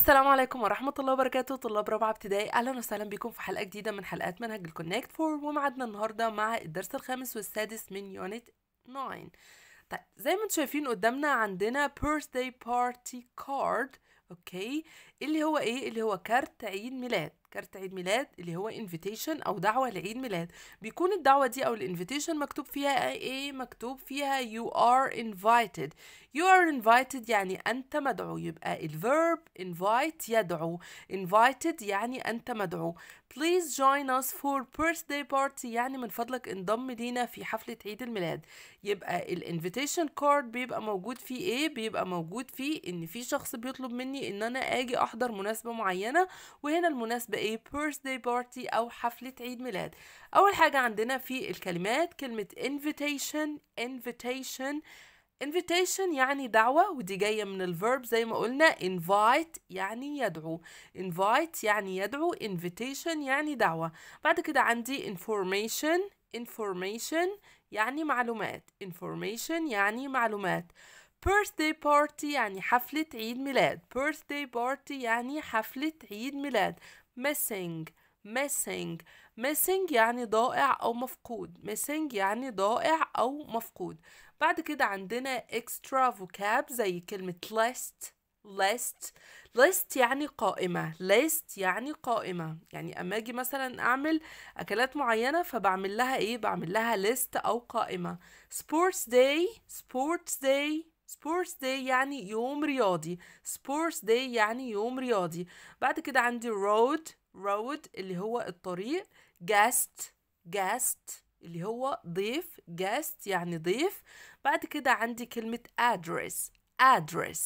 السلام عليكم ورحمة الله وبركاته طلاب رابعة ابتدائي أهلا وسهلا بكم في حلقة جديدة من حلقات منهج الكونكت فور ومعادنا النهاردة مع الدرس الخامس والسادس من يونت 9 طيب زي ما انتم شايفين قدامنا عندنا birthday party card اوكي اللي هو ايه اللي هو كارت عيد ميلاد كارت عيد ميلاد اللي هو انفيتيشن او دعوه لعيد ميلاد بيكون الدعوه دي او الانفيتيشن مكتوب فيها ايه مكتوب فيها you are invited you are invited يعني انت مدعو يبقى الفيرب invite يدعو invited يعني انت مدعو Please join us for birthday party يعني من فضلك انضم لينا في حفلة عيد الميلاد يبقى الانفيتيشن كارد بيبقى موجود فيه ايه بيبقى موجود فيه ان في شخص بيطلب مني ان انا اجي احضر مناسبة معينة وهنا المناسبة ايه birthday party او حفلة عيد ميلاد اول حاجة عندنا في الكلمات كلمة invitation invitation invitation يعني دعوة ودي جاية من الفيرب زي ما قلنا invite يعني يدعو invite يعني يدعو invitation يعني دعوة بعد كده عندي information information يعني معلومات information يعني معلومات birthday party يعني حفلة عيد ميلاد birthday party يعني حفلة عيد ميلاد missing missing missing يعني ضائع أو مفقود missing يعني ضائع أو مفقود بعد كده عندنا اكسترا فوكاب زي كلمة list list list يعني قائمة list يعني قائمة يعني اما اجي مثلا اعمل اكلات معينة فبعمل لها ايه بعمل لها list او قائمة sports day sports day sports day يعني يوم رياضي sports day يعني يوم رياضي بعد كده عندي road road اللي هو الطريق guest guest اللي هو ضيف guest يعني ضيف بعد كده عندي كلمة address address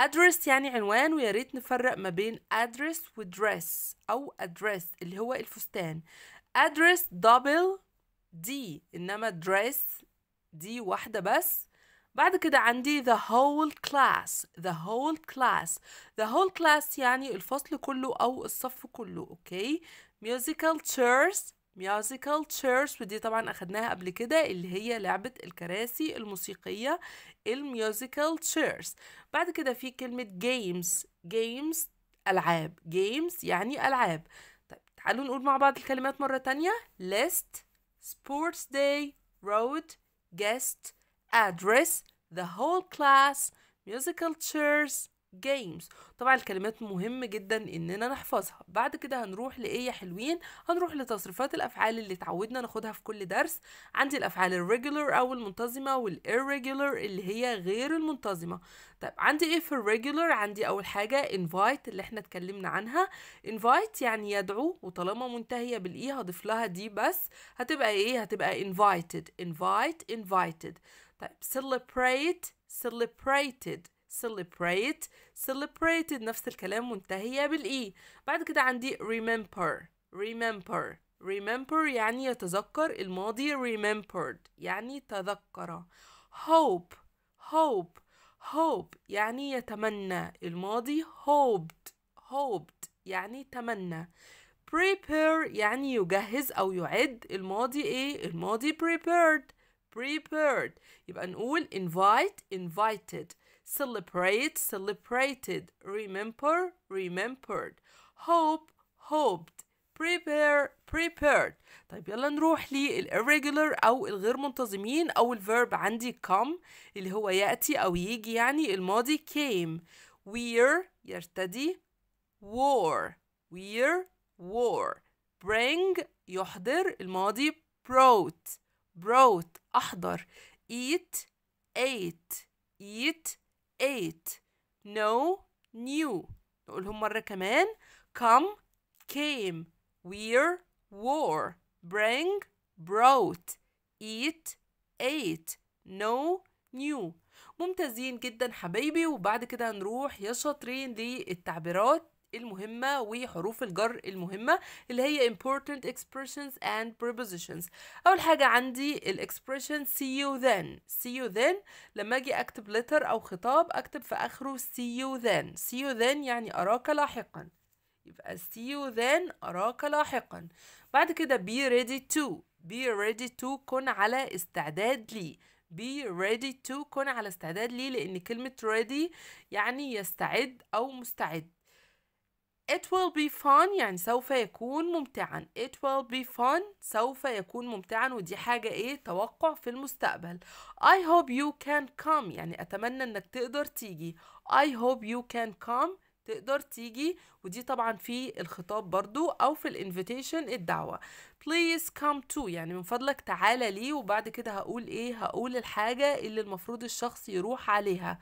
address يعني عنوان ويا ريت نفرق ما بين address و dress أو address اللي هو الفستان address double D إنما dress دي واحدة بس بعد كده عندي the whole class the whole class the whole class يعني الفصل كله أو الصف كله أوكي musical chairs ميوزيكال تشيرش ودي طبعا اخدناها قبل كده اللي هي لعبة الكراسي الموسيقية الميوزيكال تشيرش بعد كده في كلمة جيمز جيمز ألعاب جيمز يعني ألعاب طيب تعالوا نقول مع بعض الكلمات مرة تانية list sports day road guest address the whole class musical chairs games طبعا الكلمات مهم جدا اننا نحفظها بعد كده هنروح لايه يا حلوين هنروح لتصريفات الافعال اللي اتعودنا ناخدها في كل درس عندي الافعال الريجولر او المنتظمه والirregular اللي هي غير المنتظمه طيب عندي ايه في الريجولر عندي اول حاجه invite اللي احنا اتكلمنا عنها invite يعني يدعو وطالما منتهيه بالاي هضيف لها دي بس هتبقى ايه هتبقى انفايتد invite انفايتد طيب celebrate celebrated celebrate celebrated نفس الكلام منتهية بالإي بعد كده عندي remember remember remember يعني يتذكر الماضي remembered يعني تذكر hope hope hope يعني يتمنى الماضي hoped hoped يعني تمنى prepare يعني يجهز أو يعد الماضي إيه الماضي prepared prepared يبقى نقول invite invited celebrate celebrated remember remembered hope hoped prepare prepared طيب يلا نروح للirregular او الغير منتظمين او الverb عندي come اللي هو ياتي او يجي يعني الماضي came wear يرتدي war wear war bring يحضر الماضي brought brought احضر eat ate eat eight no new نقولهم مرة كمان come came wear wore bring brought eat ate no new ممتازين جدا حبايبي وبعد كده هنروح يا شاطرين للتعبيرات المهمة وحروف الجر المهمة اللي هي important expressions and prepositions أول حاجة عندي ال expression see you then see you then لما أجي أكتب letter أو خطاب أكتب في آخره see you then see you then يعني أراك لاحقا يبقى see you then أراك لاحقا بعد كده be ready to be ready to كن على استعداد لي be ready to كن على استعداد ليه لان كلمة ready يعني يستعد او مستعد it will be fun يعني سوف يكون ممتعا it will be fun سوف يكون ممتعا ودي حاجة ايه توقع في المستقبل I hope you can come يعني أتمنى انك تقدر تيجي I hope you can come تقدر تيجي ودي طبعا في الخطاب برضو او في الانفيتيشن الدعوة please come to يعني من فضلك تعالى لي وبعد كده هقول ايه هقول الحاجة اللي المفروض الشخص يروح عليها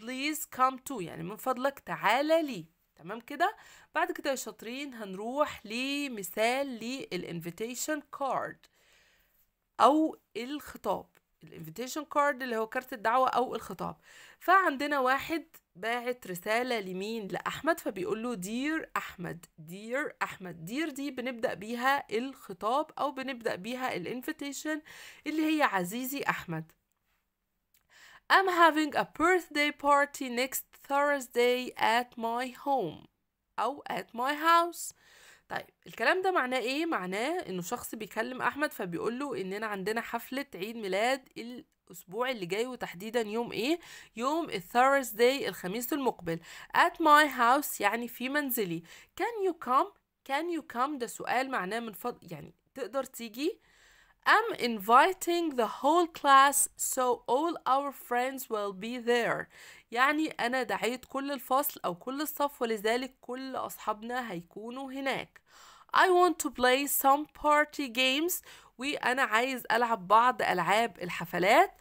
please come to يعني من فضلك تعالى لي تمام كده بعد كده يا شاطرين هنروح لمثال للانفيتيشن كارد او الخطاب الانفيتيشن كارد اللي هو كارت الدعوه او الخطاب فعندنا واحد باعت رساله لمين لاحمد فبيقول له دير احمد دير احمد دير دي بنبدا بيها الخطاب او بنبدا بيها الانفيتيشن اللي هي عزيزي احمد I'm having a birthday party next Thursday at my home أو at my house طيب الكلام ده معناه ايه؟ معناه انه شخص بيكلم احمد فبيقول له اننا عندنا حفلة عيد ميلاد الاسبوع اللي جاي وتحديدا يوم ايه؟ يوم Thursday الخميس المقبل at my house يعني في منزلي can you come؟ can you come ده سؤال معناه من فضل يعني تقدر تيجي i am inviting the whole class so all our friends will be there يعني أنا دعيت كل الفصل أو كل الصف ولذلك كل أصحابنا هيكونوا هناك I want to play some party games وأنا عايز ألعب بعض ألعاب الحفلات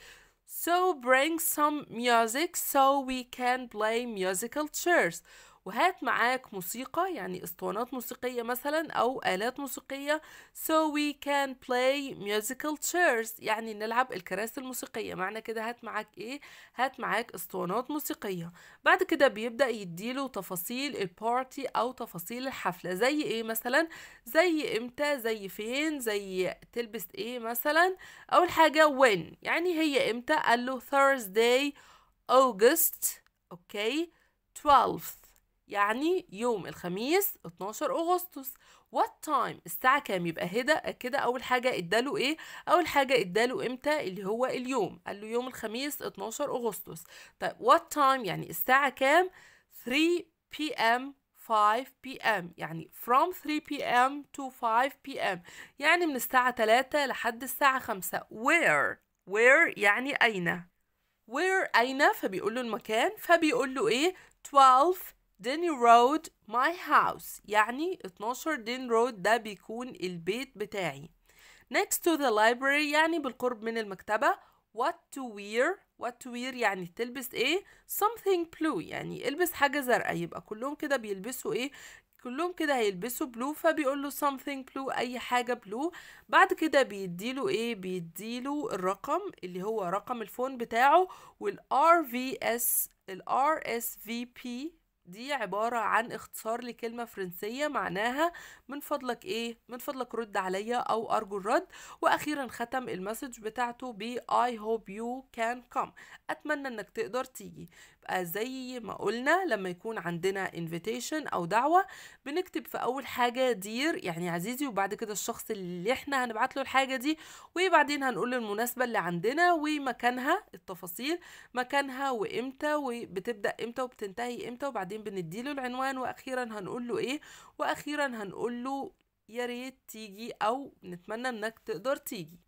So bring some music so we can play musical chairs وهات معاك موسيقى يعني اسطوانات موسيقية مثلا أو آلات موسيقية so we can play musical chairs يعني نلعب الكراسي الموسيقية معنى كده هات معاك إيه؟ هات معاك اسطوانات موسيقية بعد كده بيبدأ يديله تفاصيل البارتي أو تفاصيل الحفلة زي إيه مثلا؟ زي إمتى؟ زي فين؟ زي تلبس إيه مثلا؟ أول حاجة when يعني هي إمتى؟ قال له Thursday August أوكي okay. 12 يعني يوم الخميس 12 أغسطس وات تايم الساعة كام يبقى هدا كده أول حاجة اداله إيه أول حاجة اداله إمتى اللي هو اليوم قال له يوم الخميس 12 أغسطس طيب وات تايم يعني الساعة كام 3 بي ام 5 بي ام يعني from 3 بي ام to 5 بي ام يعني من الساعة 3 لحد الساعة 5 where where يعني أين where أين فبيقول له المكان فبيقول له إيه 12 ديني رود ماي هاوس يعني 12 دين رود ده بيكون البيت بتاعي next to the library يعني بالقرب من المكتبة what to wear what to wear يعني تلبس ايه something blue يعني البس حاجة زرقاء يبقى كلهم كده بيلبسوا ايه كلهم كده هيلبسوا بلو فبيقول له something blue اي حاجة بلو بعد كده بيديله ايه بيديله الرقم اللي هو رقم الفون بتاعه والRVS الRSVP دي عبارة عن اختصار لكلمة فرنسية معناها من فضلك ايه من فضلك رد عليا او ارجو الرد واخيرا ختم المسج بتاعته ب I hope you can come اتمنى انك تقدر تيجي يبقى زي ما قلنا لما يكون عندنا invitation أو دعوة بنكتب في أول حاجة دير يعني عزيزي وبعد كده الشخص اللي احنا هنبعت له الحاجة دي وبعدين هنقول المناسبة اللي عندنا ومكانها التفاصيل مكانها وإمتى وبتبدأ إمتى وبتنتهي إمتى وبعدين بنديله العنوان وأخيرا هنقول له إيه وأخيرا هنقول له يا ريت تيجي أو نتمنى إنك تقدر تيجي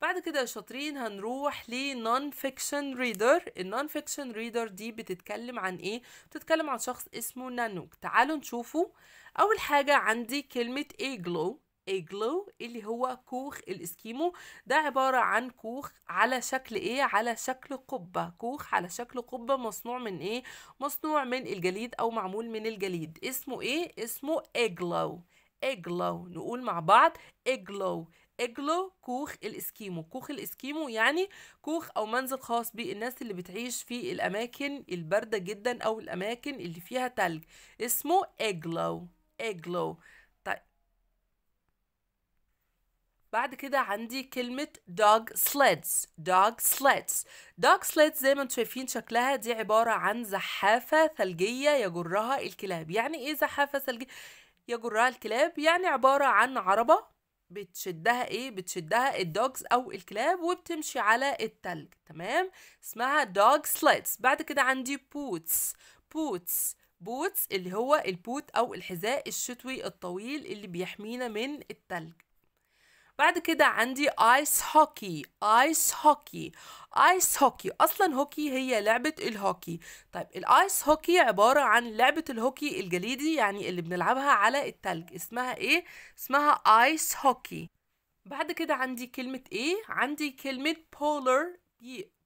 بعد كده يا شاطرين هنروح لنون فيكشن ريدر النون فيكشن ريدر دي بتتكلم عن ايه بتتكلم عن شخص اسمه نانوك تعالوا نشوفه اول حاجه عندي كلمه ايجلو ايجلو اللي هو كوخ الاسكيمو ده عبارة عن كوخ على شكل ايه على شكل قبة كوخ على شكل قبة مصنوع من ايه مصنوع من الجليد او معمول من الجليد اسمه ايه اسمه ايجلو ايجلو نقول مع بعض ايجلو اجلو كوخ الاسكيمو كوخ الاسكيمو يعني كوخ او منزل خاص بالناس اللي بتعيش في الاماكن البارده جدا او الاماكن اللي فيها تلج اسمه اجلو اجلو طيب بعد كده عندي كلمة dog sleds dog sleds dog sleds زي ما انتم شايفين شكلها دي عبارة عن زحافة ثلجية يجرها الكلاب يعني ايه زحافة ثلجية يجرها الكلاب يعني عبارة عن عربة بتشدها ايه بتشدها الدوجز او الكلاب وبتمشي على التلج تمام اسمها دوج sleds بعد كده عندي بوتس بوتس بوتس اللي هو البوت او الحذاء الشتوي الطويل اللي بيحمينا من التلج بعد كده عندي ايس هوكي ايس هوكي ايس هوكي اصلا هوكي هي لعبه الهوكي طيب الايس هوكي عباره عن لعبه الهوكي الجليدي يعني اللي بنلعبها على التلج اسمها ايه اسمها ايس هوكي بعد كده عندي كلمه ايه عندي كلمه بولر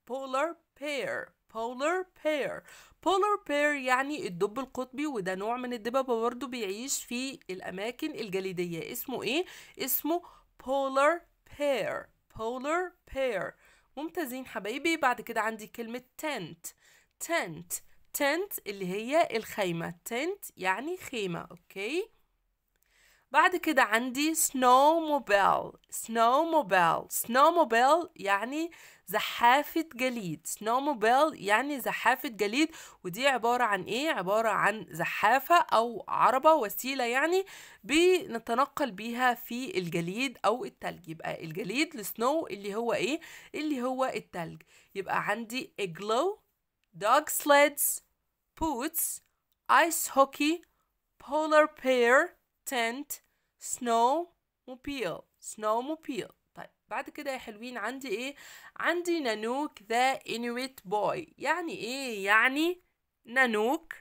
بولر بير polar pair polar bear يعني الدب القطبي وده نوع من الدببة برضه بيعيش في الأماكن الجليدية اسمه ايه؟ اسمه polar pair polar pair ممتازين حبايبي بعد كده عندي كلمة tent tent tent اللي هي الخيمة tent يعني خيمة اوكي بعد كده عندي سنو موبيل سنو موبيل سنو موبيل يعني زحافة جليد سنو موبيل يعني زحافة جليد ودي عبارة عن ايه عبارة عن زحافة او عربة وسيلة يعني بنتنقل بيها في الجليد او التلج يبقى الجليد السنو اللي هو ايه اللي هو التلج يبقى عندي اجلو dog sleds boots ice hockey polar bear tent snow mobile snow mobile طيب بعد كده يا حلوين عندي ايه عندي نانوك ذا انويت بوي يعني ايه يعني نانوك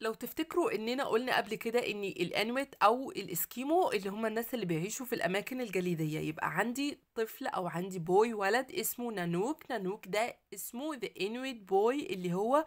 لو تفتكروا اننا قلنا قبل كده ان الانويت او الاسكيمو اللي هم الناس اللي بيعيشوا في الاماكن الجليديه يبقى عندي طفل او عندي بوي ولد اسمه نانوك نانوك ده اسمه ذا انويت بوي اللي هو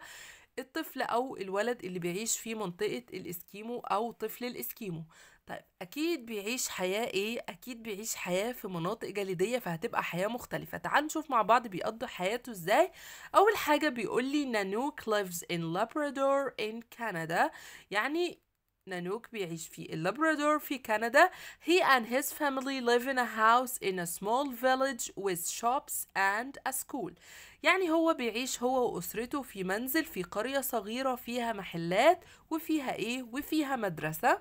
الطفل او الولد اللي بيعيش في منطقه الاسكيمو او طفل الاسكيمو طيب اكيد بيعيش حياه ايه اكيد بيعيش حياه في مناطق جليديه فهتبقى حياه مختلفه تعال نشوف مع بعض بيقضي حياته ازاي اول حاجه بيقول لي نانوك كليفز ان لابرادور ان كندا يعني نانوك بيعيش في اللابرادور في كندا he and his family live in a house in a small village with shops and a school يعني هو بيعيش هو وأسرته في منزل في قرية صغيرة فيها محلات وفيها إيه وفيها مدرسة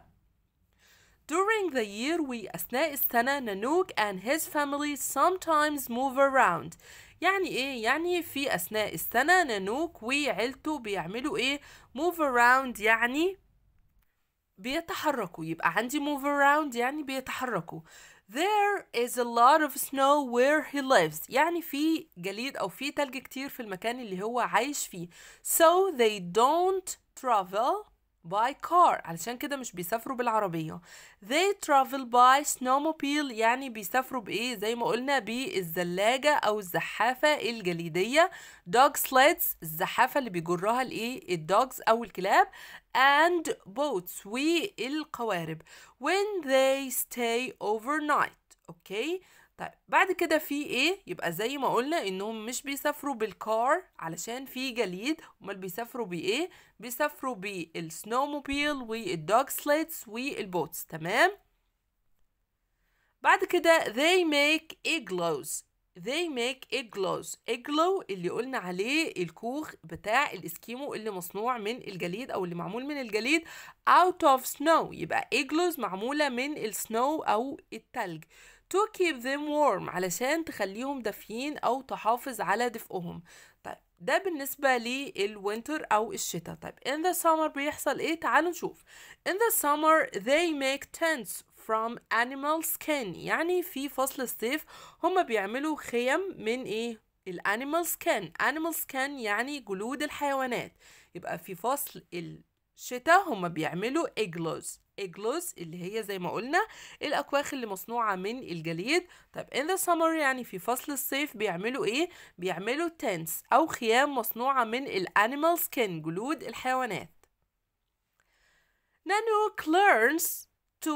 During the year we أثناء السنة نانوك and his family sometimes move around يعني إيه؟ يعني في أثناء السنة نانوك وعيلته بيعملوا إيه؟ move around يعني بيتحركوا يبقى عندي move around يعني بيتحركوا There is a lot of snow where he lives يعني في جليد أو في تلج كتير في المكان اللي هو عايش فيه So they don't travel by car علشان كده مش بيسافروا بالعربية they travel by snowmobile يعني بيسافروا بإيه زي ما قلنا بالزلاجة أو الزحافة الجليدية dog sleds الزحافة اللي بيجرها الإيه الدوجز أو الكلاب and boats والقوارب when they stay overnight أوكي okay? طيب بعد كده في ايه يبقى زي ما قلنا انهم مش بيسافروا بالكار علشان في جليد امال بيسافروا بايه بيسافروا بالسنوموبيل والدوغ سليتس والبوتس تمام بعد كده they make igloos they make igloos igloo اللي قلنا عليه الكوخ بتاع الاسكيمو اللي مصنوع من الجليد او اللي معمول من الجليد out of snow يبقى igloos معمولة من السنو او التلج to keep them warm علشان تخليهم دافيين أو تحافظ على دفئهم طيب ده بالنسبة للوينتر أو الشتاء طيب in the summer بيحصل إيه تعالوا نشوف in the summer they make tents from animal skin يعني في فصل الصيف هما بيعملوا خيم من إيه animal skin animal skin يعني جلود الحيوانات يبقى في فصل الشتاء هما بيعملوا igloos اجلوز اللي هي زي ما قلنا الاكواخ اللي مصنوعه من الجليد طب in the summer يعني في فصل الصيف بيعملوا ايه بيعملوا تنس او خيام مصنوعه من الانيمال سكين جلود الحيوانات Nanook learns to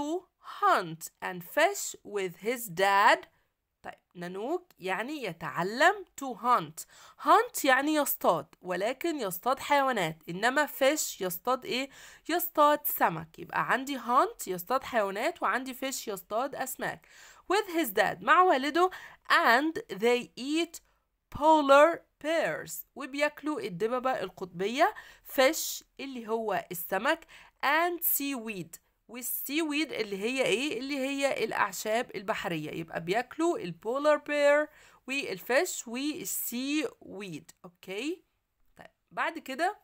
hunt and fish with his dad طيب نانوك يعني يتعلم to hunt hunt يعني يصطاد ولكن يصطاد حيوانات إنما fish يصطاد إيه؟ يصطاد سمك يبقى عندي hunt يصطاد حيوانات وعندي fish يصطاد أسماك with his dad مع والده and they eat polar bears وبياكلوا الدببة القطبية fish اللي هو السمك and seaweed والسي ويد اللي هي ايه اللي هي الاعشاب البحريه يبقى بياكلوا البولار بير والفش والسي ويد اوكي طيب بعد كده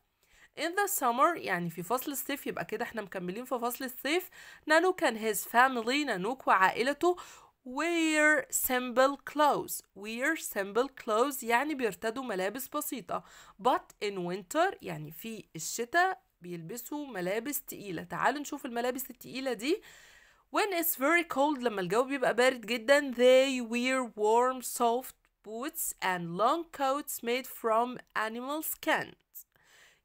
in the summer يعني في فصل الصيف يبقى كده احنا مكملين في فصل الصيف نانوك كان his family نانوك وعائلته wear simple clothes wear simple clothes يعني بيرتدوا ملابس بسيطة but in winter يعني في الشتاء بيلبسوا ملابس تقيلة تعالوا نشوف الملابس التقيلة دي when it's very cold لما الجو بيبقى بارد جدا they wear warm soft boots and long coats made from animal skin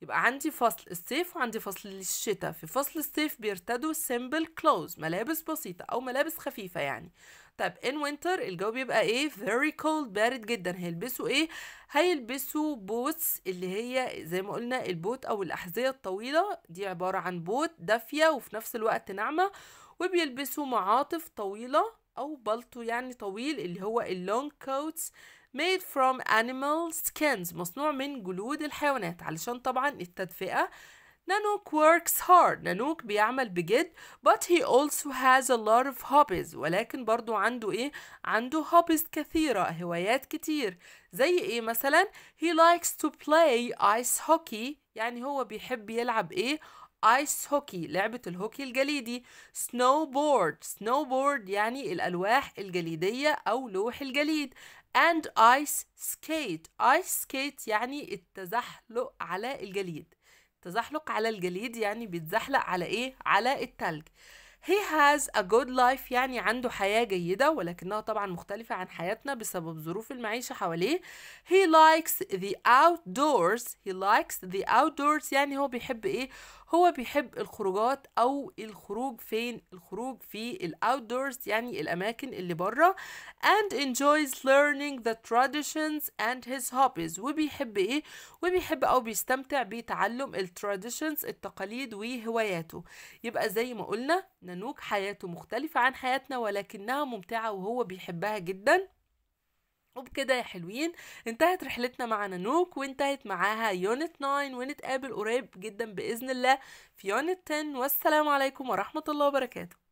يبقى عندي فصل الصيف وعندي فصل الشتاء في فصل الصيف بيرتدوا simple clothes ملابس بسيطة أو ملابس خفيفة يعني طب in winter الجو بيبقى ايه very cold بارد جدا هيلبسوا ايه هيلبسوا بوتس اللي هي زي ما قلنا البوت او الاحذيه الطويله دي عباره عن بوت دافيه وفي نفس الوقت ناعمه وبيلبسوا معاطف طويله او بلطو يعني طويل اللي هو اللونج كوتس made from animal skins مصنوع من جلود الحيوانات علشان طبعا التدفئه نانوك works hard نانوك بيعمل بجد but he also has a lot of hobbies ولكن برضو عنده ايه عنده hobbies كثيرة هوايات كتير زي ايه مثلا he likes to play ice hockey يعني هو بيحب يلعب ايه ايس هوكي لعبة الهوكي الجليدي snowboard snowboard يعني الألواح الجليدية أو لوح الجليد and ice skate ice skate يعني التزحلق على الجليد تزحلق على الجليد يعني بيتزحلق على ايه على التلج He has a good life يعني عنده حياة جيدة ولكنها طبعا مختلفة عن حياتنا بسبب ظروف المعيشة حواليه He likes the outdoors He likes the outdoors يعني هو بيحب ايه هو بيحب الخروجات او الخروج فين الخروج في الاوت دورز يعني الاماكن اللي بره and enjoys learning the traditions and his hobbies وبيحب ايه وبيحب او بيستمتع بتعلم التراديشنز التقاليد وهواياته يبقى زي ما قلنا نانوك حياته مختلفة عن حياتنا ولكنها ممتعة وهو بيحبها جدا وبكده يا حلوين انتهت رحلتنا مع نانوك وانتهت معاها يونت 9 ونتقابل قريب جدا بإذن الله في يونت 10 والسلام عليكم ورحمة الله وبركاته